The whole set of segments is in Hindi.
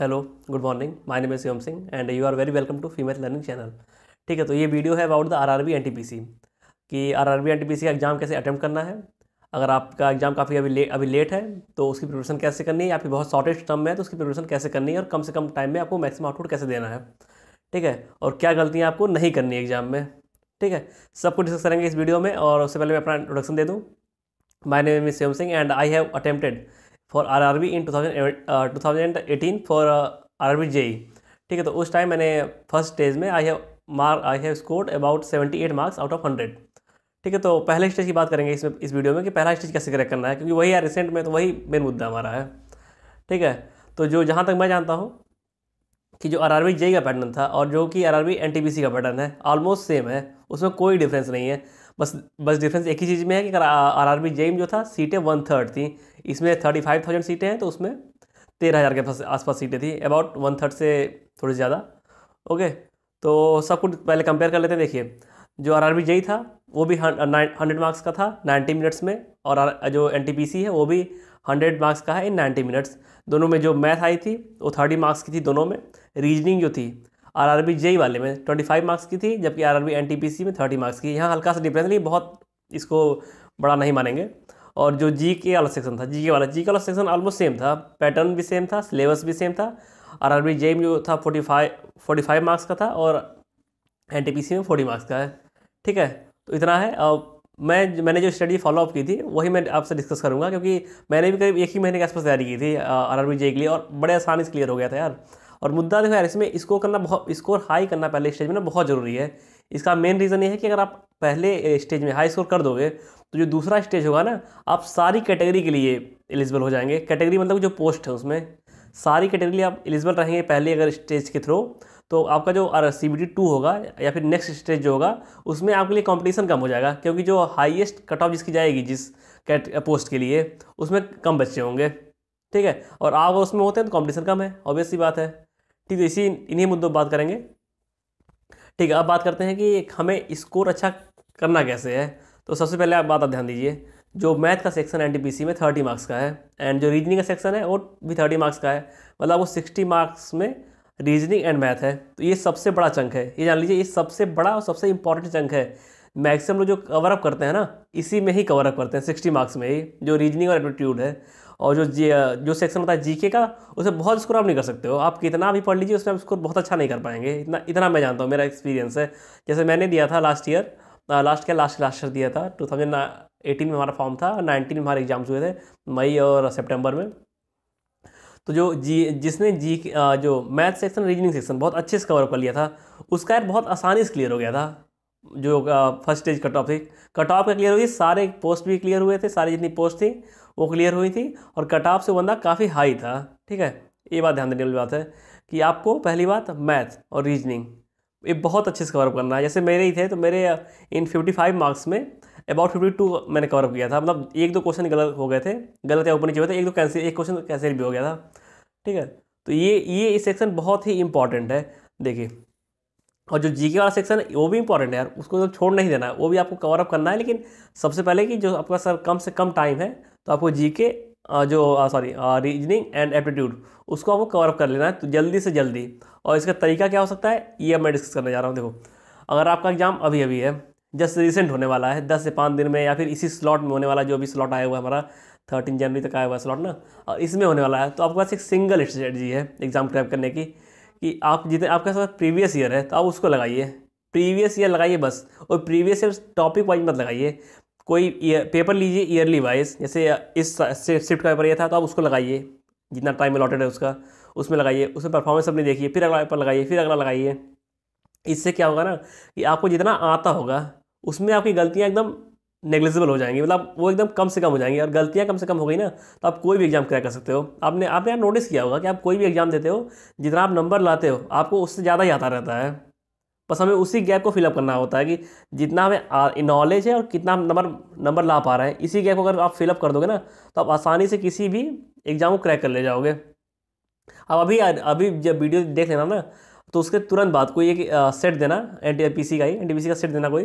hello good morning my name is Yom Singh and you are very welcome to female learning channel ठीक है तो ये वीडियो है about the R NTPC B N T P C कि R NTPC N T P C का एग्ज़ाम कैसे अटैम्प्ट करना है अगर आपका एग्ज़ाम काफ़ी अभी ले अभी लेट है तो उसकी प्रिपरेशन कैसे करनी है या फिर बहुत शॉर्टेस्ट टर्म में है तो उसकी प्रिपरेशन कैसे करनी है और कम से कम टाइम में आपको मैक्सिमम आउटपुट कैसे देना है ठीक है और क्या गलतियाँ आपको नहीं करनी है एग्ज़ाम में ठीक है सब कुछ डिस्कस करेंगे इस वीडियो में और उससे पहले मैं अपना इंट्रोडक्शन दे दूँ my name is Sem Singh and I have attempted for R R B in two thousand eighteen for RRB JE ठीक है तो उस टाइम मैंने फर्स्ट स्टेज में I have mark I have scored about 78 marks out of hundred ठीक है तो पहले स्टेज की बात करेंगे इसमें इस वीडियो में कि पहला स्टेज कैसे क्रैक करना है क्योंकि वही है रिसेंट में तो वही मेन मुद्दा हमारा है ठीक है तो जो जहाँ तक मैं जानता हूँ कि जो आर आर e का पैटर्न था और जो कि आर आर का पैटर्न है ऑलमोस्ट सेम है उसमें कोई डिफरेंस नहीं है बस बस डिफरेंस एक ही चीज़ में है कि अगर आर आर बी जेम जो था सीटें वन थर्ड थी इसमें थर्टी फाइव थाउजेंड सीटें हैं तो उसमें तेरह हज़ार के आसपास सीटें थी अबाउट वन थर्ड से थोड़ी ज़्यादा ओके तो सब कुछ पहले कंपेयर कर लेते हैं देखिए जो आर आर बी जेई था वो भी हंड्रेड मार्क्स का था नाइन्टी मिनट्स में और जो एन टी पी सी है वो भी हंड्रेड मार्क्स का है इन नाइन्टी मिनट्स दोनों में जो मैथ आई थी वो थर्टी मार्क्स की थी दोनों में रीजनिंग जो थी आरआरबी जेई वाले में 25 मार्क्स की थी जबकि आरआरबी एनटीपीसी में 30 मार्क्स की यहाँ हल्का सा डिफरेंस नहीं बहुत इसको बड़ा नहीं मानेंगे और जो जी के वाला सेक्शन था जी के वाला जी के वाला सेक्शन ऑलमोस्ट सेम था पैटर्न भी सेम था सिलेबस भी सेम था आर आर बी जेई में जो था forty five forty five marks का था और एन टी पी सी में फोर्टी मार्क्स का है ठीक है तो इतना है और मैं मैंने जो स्टडी फॉलोअप की थी वही मैं आपसे डिस्कस करूँगा क्योंकि मैंने भी करीब एक ही महीने के आसपास तैयारी की थी आर आर बी जे के लिए और बड़े आसानी से क्लियर हो गया था यार और मुद्दा देखो यार इसमें स्कोर करना बहुत स्कोर हाई करना पहले स्टेज में ना बहुत ज़रूरी है इसका मेन रीज़न ये है कि अगर आप पहले स्टेज में हाई स्कोर कर दोगे तो जो दूसरा स्टेज होगा ना आप सारी कैटेगरी के लिए एलिजिबल हो जाएंगे कैटेगरी मतलब जो पोस्ट है उसमें सारी कैटेगरी आप एलिजिबल रहेंगे पहले अगर स्टेज के थ्रू तो आपका जो R C B T two होगा या फिर नेक्स्ट स्टेज जो होगा उसमें आपके लिए कंपटीशन कम हो जाएगा क्योंकि जो हाईएस्ट कट ऑफ जिसकी जाएगी जिस कैट पोस्ट के लिए उसमें कम बच्चे होंगे ठीक है और आप उसमें होते हैं तो कंपटीशन कम है ऑब्वियस सी बात है ठीक है इसी इन्हीं मुद्दों पर बात करेंगे ठीक है अब बात करते हैं कि हमें स्कोर अच्छा करना कैसे है तो सबसे पहले आप बात ध्यान दीजिए जो मैथ का सेक्शन एन में थर्टी मार्क्स का है एंड जो रीजनिंग का सेक्शन है वो भी थर्टी मार्क्स का है मतलब वो सिक्सटी मार्क्स में रीजनिंग एंड मैथ है तो ये सबसे बड़ा चंक है ये जान लीजिए ये सबसे बड़ा और सबसे इंपॉर्टेंट चंक है मैक्सिमम लोग जो कवरअप करते हैं ना इसी में ही कवर अप करते हैं सिक्सटी मार्क्स में ही जो रीजनिंग और एप्टीट्यूड है और जो जो सेक्शन होता है जीके का उसे बहुत स्कोर आप नहीं कर सकते हो आप कितना भी पढ़ लीजिए उसमें आप स्कोर बहुत अच्छा नहीं कर पाएंगे इतना इतना मैं जानता हूँ मेरा एक्सपीरियंस है जैसे मैंने दिया था लास्ट ईयर लास्ट क्या लास्ट लास्ट ईयर दिया था टू थाउजेंड एटीन में हमारा फॉर्म था नाइनटीन में हमारे एग्जाम्स हुए थे मई और सेप्टेम्बर में तो जो जी जिसने जी जो मैथ सेक्शन रीजनिंग सेक्शन बहुत अच्छे से कवर कर लिया था उसका यार बहुत आसानी से क्लियर हो गया था जो फर्स्ट स्टेज कट ऑफ थी कट ऑफ का क्लियर हुई सारे पोस्ट भी क्लियर हुए थे सारी जितनी पोस्ट थी वो क्लियर हुई थी और कट ऑफ से बंदा काफ़ी हाई था ठीक है ये बात ध्यान देने वाली बात है कि आपको पहली बात मैथ और रीजनिंग ये बहुत अच्छे से कवरअप करना है जैसे मेरे ही थे तो मेरे इन 55 मार्क्स में अबाउट 52 मैंने कवरअप किया था मतलब एक दो क्वेश्चन गलत हो गए थे गलत या ऊपर नीचे हुए थे एक दो कैंसिल एक क्वेश्चन कैंसिल भी हो गया था ठीक है तो ये ये सेक्शन बहुत ही इंपॉर्टेंट है देखिए और जो जीके वाला सेक्शन है वो भी इंपॉर्टेंट है यार उसको तो छोड़ नहीं देना है वो भी आपको कवर अप करना है लेकिन सबसे पहले कि जो आपका सर कम से कम टाइम है तो आपको जीके जो सॉरी रीजनिंग एंड एप्टीट्यूड उसको आपको कवर अप कर लेना है तो जल्दी से जल्दी और इसका तरीका क्या हो सकता है ये अब मैं डिस्कस करने जा रहा हूँ देखो अगर आपका एग्जाम अभी अभी है जस्ट रिसेंट होने वाला है दस से पाँच दिन में या फिर इसी स्लॉट में होने वाला जो भी स्लॉट आया हुआ है हमारा थर्टीन जनवरी तक आया हुआ स्लॉट ना और इसमें होने वाला है तो आपके पास एक सिंगल स्ट्रेटजी है एग्ज़ाम क्रैप करने की कि आप जितने आपके साथ प्रीवियस ईयर है तो आप उसको लगाइए प्रीवियस ईयर लगाइए बस और प्रीवियस ईयर टॉपिक वाइज मत लगाइए कोई पेपर लीजिए ईयरली वाइज जैसे इस शिफ्ट का पेपर यह था तो आप उसको लगाइए जितना टाइम अलॉटेड है उसका उसमें लगाइए उसमें परफॉर्मेंस अपनी देखिए फिर अगला पेपर लगाइए फिर अगला लगाइए इससे क्या होगा ना कि आपको जितना आता होगा उसमें आपकी गलतियाँ एकदम नेग्लिजिबल हो जाएंगे मतलब वो एकदम कम से कम हो जाएंगे और गलतियाँ कम से कम हो गई ना तो आप कोई भी एग्जाम क्रैक कर सकते हो आपने आपने यार नोटिस किया होगा कि आप कोई भी एग्जाम देते हो जितना आप नंबर लाते हो आपको उससे ज़्यादा ही आता रहता है बस हमें उसी गैप को फिलअप करना होता है कि जितना हमें नॉलेज है और कितना नंबर नंबर ला पा रहे हैं इसी गैप को अगर आप फिलअप कर दोगे ना तो आप आसानी से किसी भी एग्ज़ाम को क्रैक कर ले जाओगे अब अभी अभी जब वीडियो देख लेना ना तो उसके तुरंत बाद कोई एक सेट देना एन का ही एन का सेट देना कोई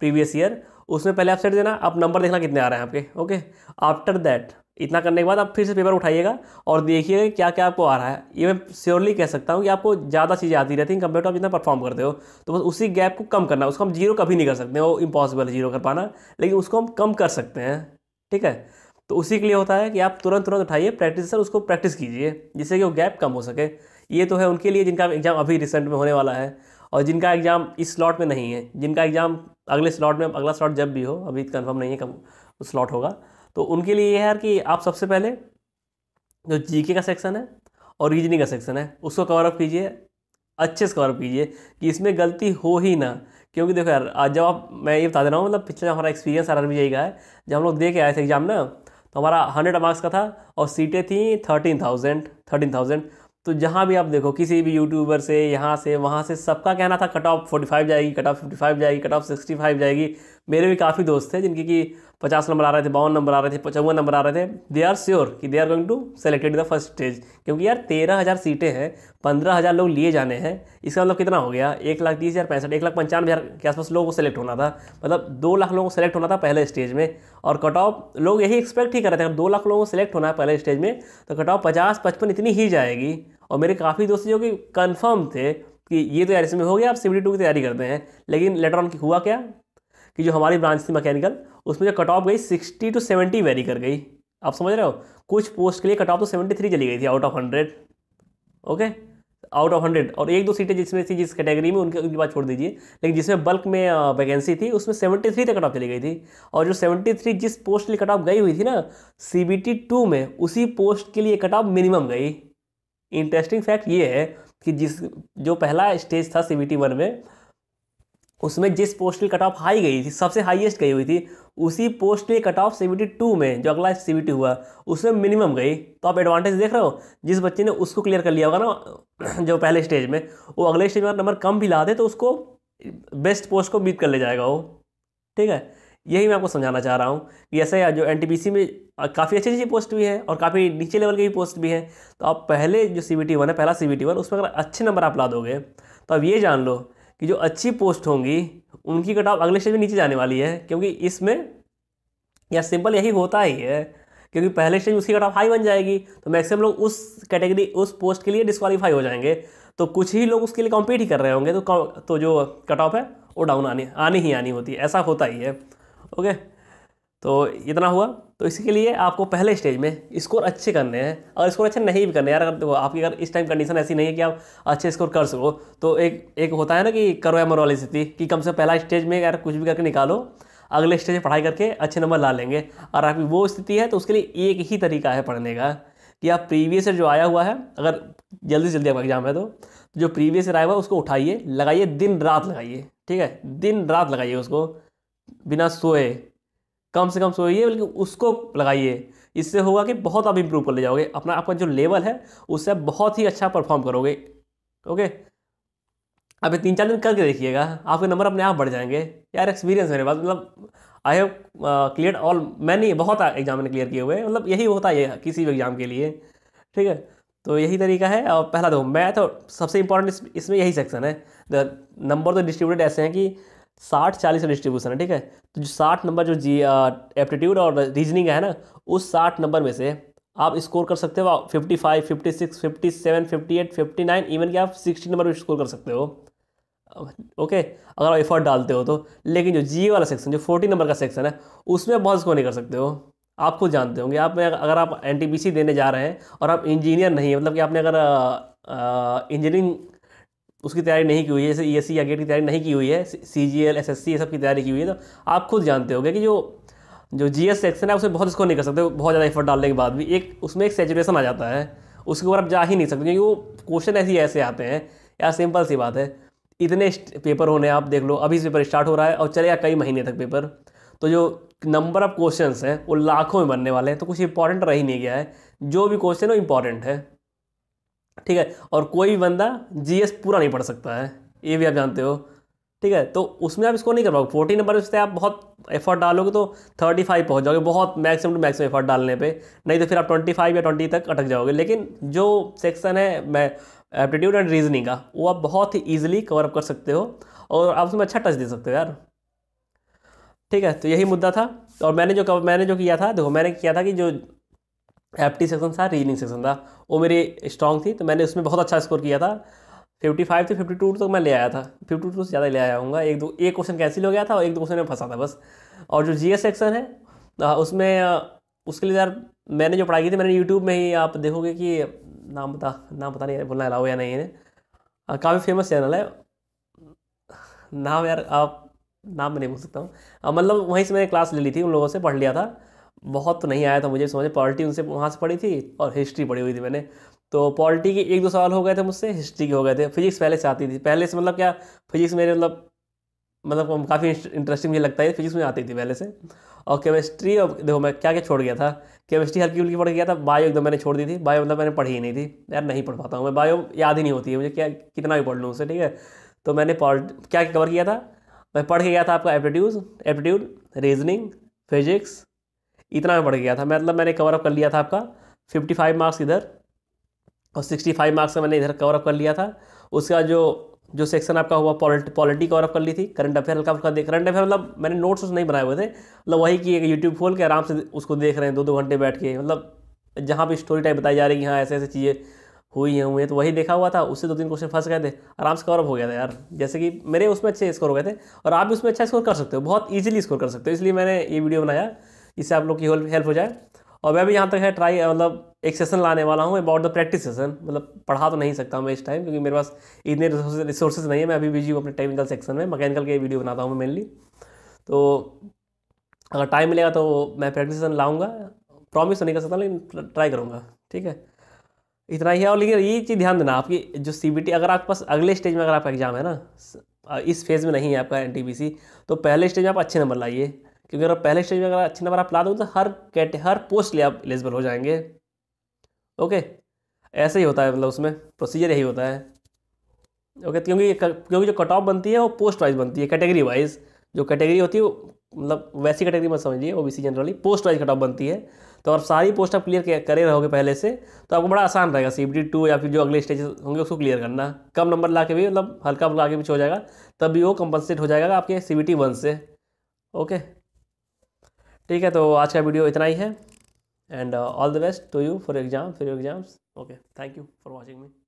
प्रीवियस ईयर उसमें पहले आप सेट देना आप नंबर देखना कितने आ रहे हैं आपके ओके आफ्टर दैट इतना करने के बाद आप फिर से पेपर उठाइएगा और देखिए क्या क्या आपको आ रहा है ये मैं श्योरली कह सकता हूँ कि आपको ज़्यादा चीज़ें आती रहती हैं कंपेयर टू आप जितना परफॉर्म करते हो तो बस उसी गैप को कम करना उसको हम जीरो कभी नहीं कर सकते वो इम्पॉसिबल है जीरो कर पाना लेकिन उसको हम कम कर सकते हैं ठीक है तो उसी के लिए होता है कि आप तुरंत तुरंत उठाइए प्रैक्टिस सर उसको प्रैक्टिस कीजिए जिससे कि वो गैप कम हो सके ये तो है उनके लिए जिनका एग्ज़ाम अभी रिसेंट में होने वाला है और जिनका एग्ज़ाम इस स्लॉट में नहीं है जिनका एग्ज़ाम अगले स्लॉट में अगला स्लॉट जब भी हो अभी कंफर्म नहीं है कब स्लॉट होगा तो उनके लिए ये है यार कि आप सबसे पहले जो जीके का सेक्शन है और रीजनिंग का सेक्शन है उसको कवरअप कीजिए अच्छे से कवरअप कीजिए कि इसमें गलती हो ही ना क्योंकि देखो यार आज जब आप मैं ये बता दे रहा हूँ मतलब पिछला हमारा एक्सपीरियंस आर जी का है जब हम लोग दे के आए थे एग्जाम ना तो हमारा हंड्रेड मार्क्स का था और सीटें थी थर्टीन थाउजेंड थर्टीन थाउजेंड तो जहाँ भी आप देखो किसी भी यूट्यूबर से यहाँ से वहाँ से सबका कहना था कट ऑफ फोर्टी फाइव जाएगी कट ऑफ फिफ्टी फाइव जाएगी कट ऑफ सिक्सटी फाइव जाएगी मेरे भी काफ़ी दोस्त थे जिनके कि पचास नंबर आ रहे थे बावन नंबर आ रहे थे पचपन नंबर आ रहे थे दे आर श्योर कि they are going to selected the first stage क्योंकि यार तेरह हज़ार सीटें हैं पंद्रह हज़ार लोग लिए जाने हैं इसका मतलब कितना हो गया एक लाख तीस हज़ार पैंसठ एक लाख पंचानवे हज़ार के आसपास लोगों को सेलेक्ट होना था मतलब दो लाख लोगों को सेलेक्ट होना था पहले स्टेज में और कट ऑफ लोग यही एक्सपेक्ट ही कर रहे थे अगर दो लाख लोगों को सेलेक्ट होना है पहले स्टेज में तो कट ऑफ पचास पचपन इतनी ही जाएगी और मेरे काफ़ी दोस्त जो कि कन्फर्म थे कि ये तैयारी तो में हो गया आप सी टू की तैयारी करते हैं लेकिन लेटर ऑन हुआ क्या कि जो हमारी ब्रांच थी मैकेनिकल उसमें जो कट ऑफ गई सिक्सटी टू सेवेंटी वेरी कर गई आप समझ रहे हो कुछ पोस्ट के लिए कट ऑफ तो सेवेंटी थ्री चली गई थी out of hundred okay out of hundred और एक दो सीटें जिसमें थी जिस कैटेगरी में उनके उनकी बात छोड़ दीजिए लेकिन जिसमें बल्क में वैकेंसी थी उसमें सेवेंटी थ्री तक कट ऑफ चली गई थी और जो सेवेंटी थ्री जिस पोस्ट के लिए कट ऑफ गई हुई थी ना सी बी टी टू में उसी पोस्ट के लिए कट ऑफ मिनिमम गई इंटरेस्टिंग फैक्ट ये है कि जिस जो पहला स्टेज था सी बी वन में उसमें जिस पोस्ट की कट ऑफ हाई गई थी सबसे हाईएस्ट गई हुई थी उसी पोस्ट की कट ऑफ सी टू में जो अगला सी हुआ उसमें मिनिमम गई तो आप एडवांटेज देख रहे हो जिस बच्चे ने उसको क्लियर कर लिया होगा ना जो पहले स्टेज में वो अगले स्टेज में नंबर कम भी ला दे तो उसको बेस्ट पोस्ट को बीत कर ले जाएगा वो ठीक है यही मैं आपको समझाना चाह रहा हूँ कि ऐसे जो एन में काफ़ी अच्छी अच्छी पोस्ट भी है और काफ़ी नीचे लेवल की भी पोस्ट भी है तो आप पहले जो सी बी टी वन है पहला सी बी टी वन उसमें अगर अच्छे नंबर आप ला दोगे तो आप ये जान लो कि जो अच्छी पोस्ट होंगी उनकी कट ऑफ अगले स्टेज में नीचे जाने वाली है क्योंकि इसमें या सिंपल यही होता ही है क्योंकि पहले स्टेज उसकी कट ऑफ हाई बन जाएगी तो मैक्सिमम लोग उस कैटेगरी उस पोस्ट के लिए डिस्कालीफाई हो जाएंगे तो कुछ ही लोग उसके लिए कॉम्पीट ही कर रहे होंगे तो तो जो कट ऑफ है वो डाउन आनी आनी ही आनी होती है ऐसा होता ही है ओके तो इतना हुआ तो इसके लिए आपको पहले स्टेज में स्कोर अच्छे करने हैं और स्कोर अच्छे नहीं भी करने यार अगर देखो आपकी अगर इस टाइम कंडीशन ऐसी नहीं है कि आप अच्छे स्कोर कर सको तो एक एक होता है ना कि करो या वाली स्थिति कि कम से पहला स्टेज में यार कुछ भी करके निकालो अगले स्टेज में पढ़ाई करके अच्छे नंबर ला लेंगे और आपकी वो स्थिति है तो उसके लिए एक ही तरीका है पढ़ने का कि आप प्रीवियस जो आया हुआ है अगर जल्दी से जल्दी आपका एग्जाम है तो जो प्रीवियस आया हुआ है उसको उठाइए लगाइए दिन रात लगाइए ठीक है दिन रात लगाइए उसको बिना सोए कम से कम सोइए बल्कि उसको लगाइए इससे होगा कि बहुत आप इम्प्रूव कर ले जाओगे अपना आपका जो लेवल है उससे आप बहुत ही अच्छा परफॉर्म करोगे ओके आप ये तीन चार दिन करके देखिएगा आपके नंबर अपने आप बढ़ जाएंगे यार एक्सपीरियंस मेरे पास मतलब आई हैव क्लियर ऑल मैं नहीं बहुत एग्जाम मैंने क्लियर किए हुए मतलब यही होता है किसी भी एग्ज़ाम के लिए ठीक है तो यही तरीका है और पहला देखो मैथ और तो सबसे इंपॉर्टेंट इसमें इस यही सेक्शन है नंबर तो डिस्ट्रीब्यूटेड ऐसे हैं कि साठ चालीस का डिस्ट्रीब्यूशन है ठीक है तो जो साठ नंबर जो जी एप्टीट्यूड और रीजनिंग है ना उस साठ नंबर में से आप स्कोर कर सकते हो fifty five fifty six fifty seven fifty eight fifty nine even कि आप सिक्सटी नंबर पर स्कोर कर सकते हो ओके अगर आप एफर्ट डालते हो तो लेकिन जो जी वाला सेक्शन जो फोर्टी नंबर का सेक्शन है उसमें बहुत स्कोर नहीं कर सकते हो आप खुद जानते होंगे आप अगर आप एन देने जा रहे हैं और आप इंजीनियर नहीं मतलब कि आपने अगर इंजीनियरिंग उसकी तैयारी नहीं की हुई है जैसे ई एस सी या गेट e की तैयारी नहीं की हुई है C G L S S C ये सब की तैयारी की हुई है तो आप खुद जानते होगे कि जो जो जी एस सेक्शन है उसमें बहुत स्कोर नहीं कर सकते बहुत ज़्यादा एफर्ट डालने के बाद भी एक उसमें एक सेचुरेशन आ जाता है उसके ऊपर आप जा ही नहीं सकते क्योंकि वो क्वेश्चन ऐसे ऐसे आते हैं यार सिंपल सी बात है इतने पेपर होने आप देख लो अभी से पेपर स्टार्ट हो रहा है और चलेगा कई महीने तक पेपर तो जो नंबर ऑफ क्वेश्चंस हैं वो लाखों में बनने वाले हैं तो कुछ इंपॉर्टेंट रह ही नहीं गया है जो भी क्वेश्चन है वो इंपॉर्टेंट है ठीक है और कोई भी बंदा जी पूरा नहीं पढ़ सकता है ये भी आप जानते हो ठीक है तो उसमें आप इसको नहीं कर पाओगे फोर्टी नंबर से आप बहुत एफर्ट डालोगे तो थर्टी फाइव पहुँच जाओगे बहुत मैक्सिमम टू मैक्सिमम एफर्ट डालने पे नहीं तो फिर आप ट्वेंटी फाइव या ट्वेंटी तक अटक जाओगे लेकिन जो सेक्शन है मैं एप्टीट्यूड एंड रीजनिंग का वो आप बहुत ही ईजिली कवर अप कर सकते हो और आप उसमें अच्छा टच दे सकते हो यार ठीक है तो यही मुद्दा था और मैंने जो मैंने जो किया था देखो मैंने किया था कि जो एप्टी सेक्शन था रीजनिंग सेक्शन था वो मेरी स्ट्रॉन्ग थी तो मैंने उसमें बहुत अच्छा स्कोर किया था फिफ्टी फाइव से फिफ्टी टू तक मैं ले आया था फिफ्टी टू से ज़्यादा ले आया हूँ एक दो एक क्वेश्चन कैंसिल हो गया था और एक दो क्वेश्चन में फंसा था बस और जो जी सेक्शन है उसमें उसके लिए यार मैंने जो पढ़ाई की थी मैंने यूट्यूब में ही आप देखोगे कि नाम बता नाम पता नहीं बोलना अलाउ या नहीं है काफ़ी फेमस चैनल है नाम यार आप नाम मैं नहीं बोल सकता हूँ मतलब वहीं से मैंने क्लास ले ली थी उन लोगों से पढ़ लिया था बहुत तो नहीं आया था मुझे समझ पॉलिटी उनसे वहाँ से पढ़ी थी और हिस्ट्री पढ़ी हुई थी मैंने तो पॉलिटी के एक दो सवाल हो गए थे मुझसे हिस्ट्री के हो गए थे फिजिक्स पहले से आती थी पहले से मतलब क्या फिजिक्स मेरे मतलब मतलब काफ़ी इंटरेस्टिंग मुझे लगता है फिजिक्स में आती थी पहले से और केमिस्ट्री और देखो मैं क्या क्या छोड़ गया था केमिस्ट्री हल्की हल्की पढ़ गया था बायो एकदम मैंने छोड़ दी थी बायो मतलब मैंने पढ़ी ही नहीं थी यार नहीं पढ़ पाता हूँ मैं बायो याद ही नहीं होती है मुझे क्या कितना भी पढ़ लूँ उससे ठीक है तो मैंने क्या कवर किया था मैं पढ़ के गया था आपका एप्टीट्यूड एप्टीट्यूड रीजनिंग फिजिक्स इतना बढ़ गया था मतलब मैंने कवरअप कर लिया था आपका फिफ्टी फाइव मार्क्स इधर और सिक्सटी फाइव मार्क्स मैंने इधर कवरअप कर लिया था उसका जो जो सेक्शन आपका हुआ पॉलिटी पॉलिटी कवरअप कर ली थी करंट अफेयर हल्का फुल्का देख करंट अफेयर मतलब मैंने नोट्स नहीं बनाए हुए थे मतलब वही कि एक यूट्यूब खोल के आराम से उसको देख रहे हैं दो दो घंटे बैठ के मतलब जहाँ भी स्टोरी टाइप बताई जा रही है हाँ ऐसे ऐसे चीज़ें हुई हैं हुई हैं तो वही देखा हुआ था उससे दो तीन क्वेश्चन फंस गए थे आराम से अप हो गया था यार जैसे कि मेरे उसमें अच्छे स्कोर हो गए थे और आप भी उसमें अच्छा स्कोर कर सकते हो बहुत ईजिली स्कोर कर सकते हो इसलिए मैंने ये वीडियो बनाया इससे आप लोग की हेल्प हो जाए और मैं भी यहाँ तक है ट्राई मतलब एक सेशन लाने वाला हूँ अबाउट द प्रैक्टिस सेशन मतलब पढ़ा तो नहीं सकता मैं इस टाइम क्योंकि मेरे पास इतने रिसोर्सेज नहीं है मैं अभी बिजी हूँ अपने टेक्निकल सेक्शन में मैकेनिकल के वीडियो बनाता हूँ मैं मेनली तो अगर टाइम मिलेगा तो मैं प्रैक्टिस सेशन लाऊंगा प्रॉमिस तो नहीं कर सकता लेकिन ट्राई करूँगा ठीक है इतना ही है और लेकिन ये चीज़ ध्यान देना आपकी जो सी अगर आपके पास अगले स्टेज में अगर आपका एग्ज़ाम है ना इस फेज़ में नहीं है आपका एन तो पहले स्टेज में आप अच्छे नंबर लाइए क्योंकि अगर पहले स्टेज में अगर अच्छे नंबर आप ला दोगे तो हर कैट हर पोस्ट लिए आप एलिजिबल हो जाएंगे ओके ऐसे ही होता है मतलब उसमें प्रोसीजर यही होता है ओके तो क्योंकि क्योंकि जो कट ऑफ बनती है वो पोस्ट वाइज बनती है कैटेगरी वाइज जो कैटेगरी होती है मतलब वैसी कैटेगरी मत समझिए O B C generally post wise cut off बनती है तो अगर सारी पोस्ट आप क्लियर करे रहोगे पहले से तो आपको बड़ा आसान रहेगा सी बी टू या फिर जो अगले स्टेज होंगे उसको क्लियर करना कम नंबर ला के भी मतलब हल्का फुल्का के पीछे हो जाएगा तब भी वो कंपनसेट हो जाएगा आपके सी बी टी वन से ओके ठीक है तो आज का वीडियो इतना ही है and all the best to you for exam for exams okay thank you for watching me